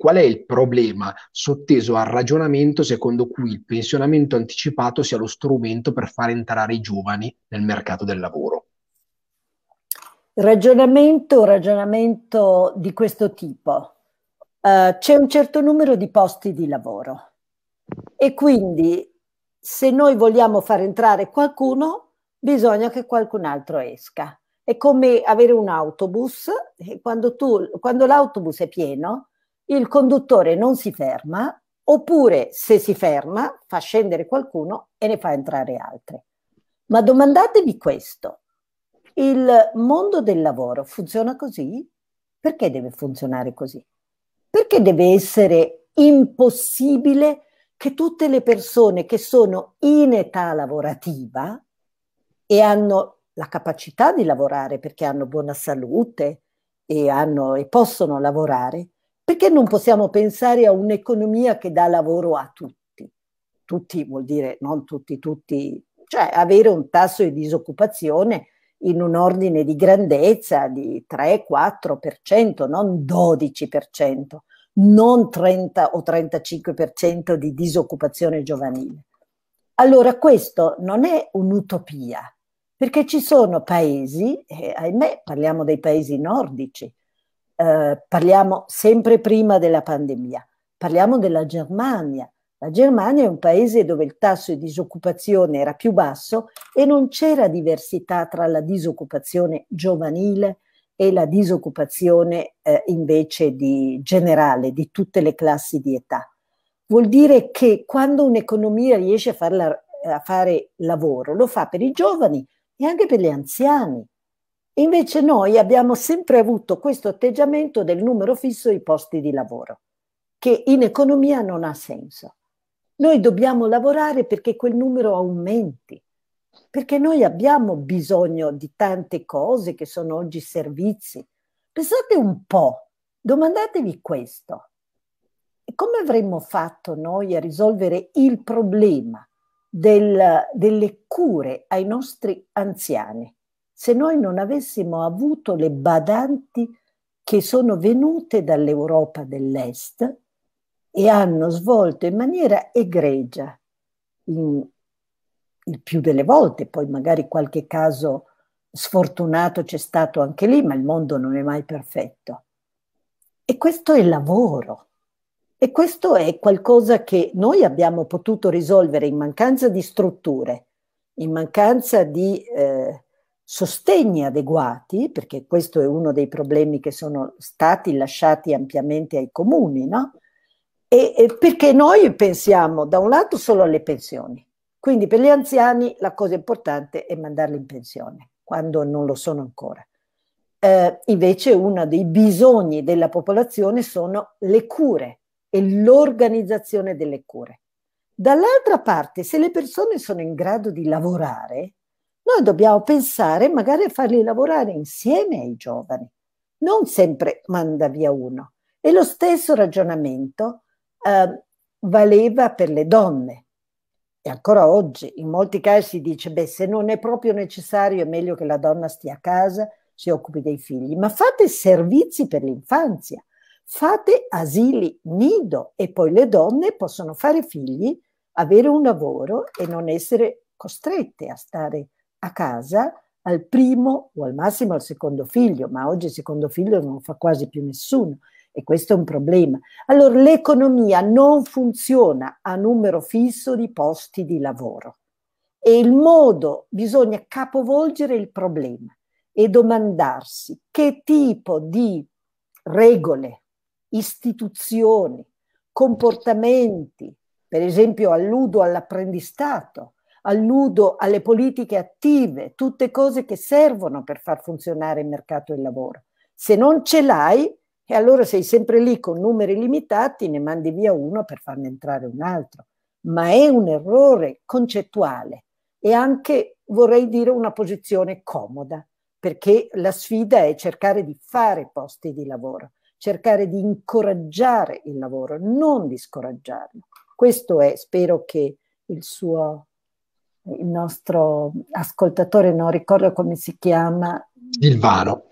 Qual è il problema sotteso al ragionamento secondo cui il pensionamento anticipato sia lo strumento per far entrare i giovani nel mercato del lavoro? Ragionamento, ragionamento di questo tipo. Uh, c'è un certo numero di posti di lavoro e quindi se noi vogliamo far entrare qualcuno, bisogna che qualcun altro esca. È come avere un autobus e quando, tu, quando l'autobus è pieno, il conduttore non si ferma oppure se si ferma fa scendere qualcuno e ne fa entrare altri. Ma domandatevi questo, il mondo del lavoro funziona così? Perché deve funzionare così? Perché deve essere impossibile che tutte le persone che sono in età lavorativa e hanno la capacità di lavorare perché hanno buona salute e, hanno, e possono lavorare, perché non possiamo pensare a un'economia che dà lavoro a tutti? Tutti vuol dire non tutti, tutti, cioè avere un tasso di disoccupazione in un ordine di grandezza di 3-4%, non 12%, non 30 o 35% di disoccupazione giovanile. Allora questo non è un'utopia, perché ci sono paesi, eh, ahimè parliamo dei paesi nordici, eh, parliamo sempre prima della pandemia, parliamo della Germania. La Germania è un paese dove il tasso di disoccupazione era più basso e non c'era diversità tra la disoccupazione giovanile e la disoccupazione eh, invece di generale di tutte le classi di età. Vuol dire che quando un'economia riesce a, farla, a fare lavoro, lo fa per i giovani e anche per gli anziani. Invece noi abbiamo sempre avuto questo atteggiamento del numero fisso di posti di lavoro, che in economia non ha senso. Noi dobbiamo lavorare perché quel numero aumenti, perché noi abbiamo bisogno di tante cose che sono oggi servizi. Pensate un po', domandatevi questo. come avremmo fatto noi a risolvere il problema del, delle cure ai nostri anziani? se noi non avessimo avuto le badanti che sono venute dall'Europa dell'Est e hanno svolto in maniera egregia, in, il più delle volte, poi magari qualche caso sfortunato c'è stato anche lì, ma il mondo non è mai perfetto. E questo è lavoro. E questo è qualcosa che noi abbiamo potuto risolvere in mancanza di strutture, in mancanza di eh, sostegni adeguati, perché questo è uno dei problemi che sono stati lasciati ampiamente ai comuni, no? E, e perché noi pensiamo da un lato solo alle pensioni, quindi per gli anziani la cosa importante è mandarli in pensione, quando non lo sono ancora. Eh, invece uno dei bisogni della popolazione sono le cure e l'organizzazione delle cure. Dall'altra parte, se le persone sono in grado di lavorare, noi dobbiamo pensare magari a farli lavorare insieme ai giovani, non sempre manda via uno. E lo stesso ragionamento eh, valeva per le donne. E ancora oggi in molti casi si dice, beh, se non è proprio necessario è meglio che la donna stia a casa, si occupi dei figli, ma fate servizi per l'infanzia, fate asili nido e poi le donne possono fare figli, avere un lavoro e non essere costrette a stare a casa al primo o al massimo al secondo figlio, ma oggi il secondo figlio non fa quasi più nessuno e questo è un problema. Allora l'economia non funziona a numero fisso di posti di lavoro e il modo bisogna capovolgere il problema e domandarsi che tipo di regole, istituzioni, comportamenti, per esempio alludo all'apprendistato, alludo alle politiche attive, tutte cose che servono per far funzionare il mercato del lavoro. Se non ce l'hai, e allora sei sempre lì con numeri limitati, ne mandi via uno per farne entrare un altro. Ma è un errore concettuale e anche, vorrei dire, una posizione comoda, perché la sfida è cercare di fare posti di lavoro, cercare di incoraggiare il lavoro, non di scoraggiarlo. Questo è, spero che il suo il nostro ascoltatore, non ricordo come si chiama. Silvano.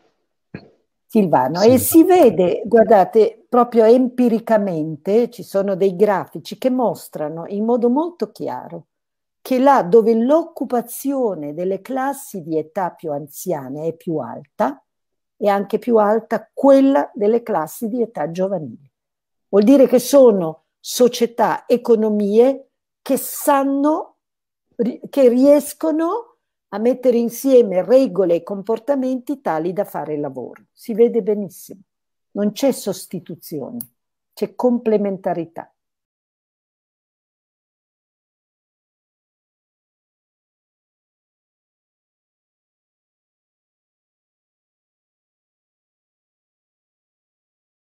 Silvano. Silvano. E si vede, guardate, proprio empiricamente ci sono dei grafici che mostrano in modo molto chiaro che là dove l'occupazione delle classi di età più anziane è più alta, è anche più alta quella delle classi di età giovanile. Vuol dire che sono società, economie che sanno che riescono a mettere insieme regole e comportamenti tali da fare il lavoro. Si vede benissimo, non c'è sostituzione, c'è complementarità.